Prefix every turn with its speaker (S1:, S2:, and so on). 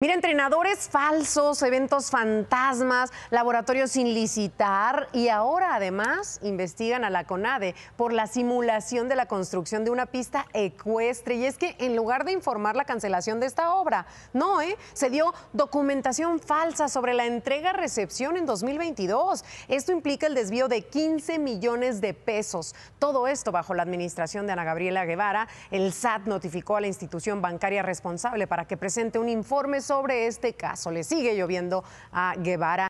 S1: Mira, entrenadores falsos, eventos fantasmas, laboratorios sin licitar y ahora además investigan a la CONADE por la simulación de la construcción de una pista ecuestre. Y es que en lugar de informar la cancelación de esta obra, no, ¿eh? se dio documentación falsa sobre la entrega-recepción en 2022. Esto implica el desvío de 15 millones de pesos. Todo esto bajo la administración de Ana Gabriela Guevara. El SAT notificó a la institución bancaria responsable para que presente un informe sobre este caso. Le sigue lloviendo a Guevara.